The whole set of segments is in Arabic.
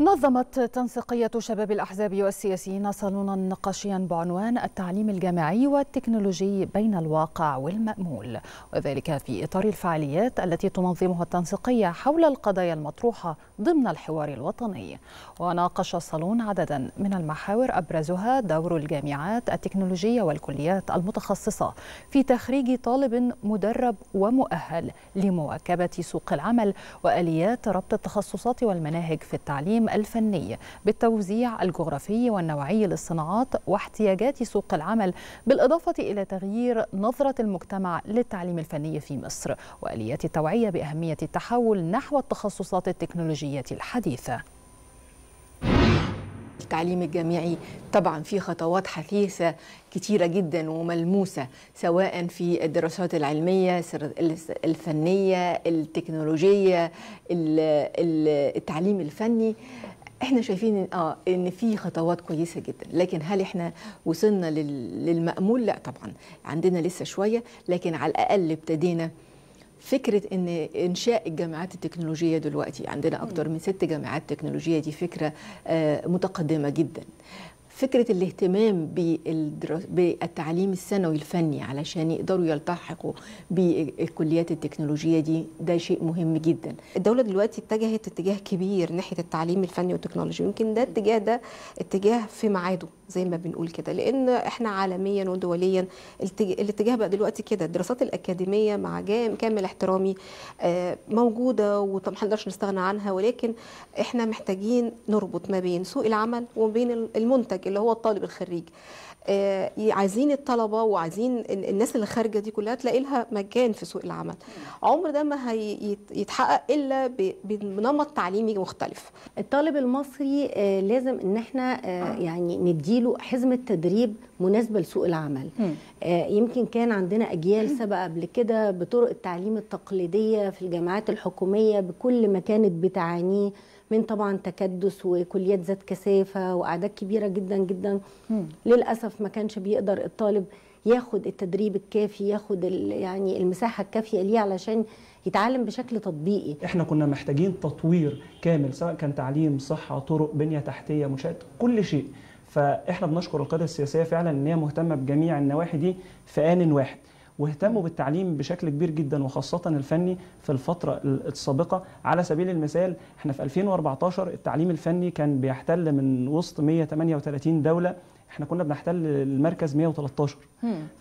نظمت تنسيقية شباب الأحزاب والسياسيين صالونا نقاشيا بعنوان التعليم الجامعي والتكنولوجي بين الواقع والمأمول وذلك في إطار الفعاليات التي تنظمها التنسيقية حول القضايا المطروحة ضمن الحوار الوطني وناقش الصالون عددا من المحاور أبرزها دور الجامعات التكنولوجية والكليات المتخصصة في تخريج طالب مدرب ومؤهل لمواكبة سوق العمل وآليات ربط التخصصات والمناهج في التعليم التصميم الفني بالتوزيع الجغرافي والنوعي للصناعات واحتياجات سوق العمل بالإضافة إلى تغيير نظرة المجتمع للتعليم الفني في مصر وآليات التوعية بأهمية التحول نحو التخصصات التكنولوجية الحديثة التعليم الجامعي طبعا في خطوات حثيثة كتيرة جدا وملموسة سواء في الدراسات العلمية الفنية التكنولوجية التعليم الفني احنا شايفين ان اه ان في خطوات كويسه جدا لكن هل احنا وصلنا للمامول لا طبعا عندنا لسه شويه لكن على الاقل ابتدينا فكره ان انشاء الجامعات التكنولوجيه دلوقتي عندنا اكتر من ست جامعات تكنولوجيه دي فكره آه، متقدمه جدا فكره الاهتمام بالتعليم الثانوي الفني علشان يقدروا يلتحقوا بالكليات التكنولوجيه دي ده شيء مهم جدا. الدوله دلوقتي اتجهت اتجاه كبير ناحيه التعليم الفني والتكنولوجي يمكن ده الاتجاه ده اتجاه في ميعاده زي ما بنقول كده لان احنا عالميا ودوليا الاتجاه بقى دلوقتي كده الدراسات الاكاديميه مع كامل احترامي آه، موجوده وما نقدرش نستغنى عنها ولكن احنا محتاجين نربط ما بين سوق العمل وما بين المنتج اللي هو الطالب الخريج آه، عايزين الطلبه وعايزين الناس اللي خارجه دي كلها تلاقي لها مكان في سوق العمل عمر ده ما هيتحقق الا بنمط تعليمي مختلف الطالب المصري آه، لازم ان احنا يعني نديه تديله حزمه تدريب مناسبه لسوق العمل آه يمكن كان عندنا اجيال سبق قبل كده بطرق التعليم التقليديه في الجامعات الحكوميه بكل ما كانت بتعانيه من طبعا تكدس وكليات ذات كثافه واعداد كبيره جدا جدا م. للاسف ما كانش بيقدر الطالب ياخد التدريب الكافي ياخد يعني المساحه الكافيه ليه علشان يتعلم بشكل تطبيقي احنا كنا محتاجين تطوير كامل سواء كان تعليم صحه طرق بنيه تحتيه مشاهد كل شيء فاحنا بنشكر القياده السياسيه فعلا ان هي مهتمه بجميع النواحي دي في ان واحد واهتموا بالتعليم بشكل كبير جدا وخاصة الفني في الفترة السابقة على سبيل المثال احنا في 2014 التعليم الفني كان بيحتل من وسط 138 دولة احنا كنا بنحتل المركز 113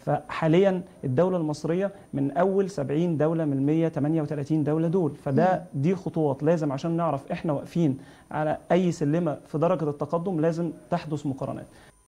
فحاليا الدوله المصريه من اول 70 دوله من 138 دوله دول فده دي خطوات لازم عشان نعرف احنا واقفين على اي سلمه في درجه التقدم لازم تحدث مقارنات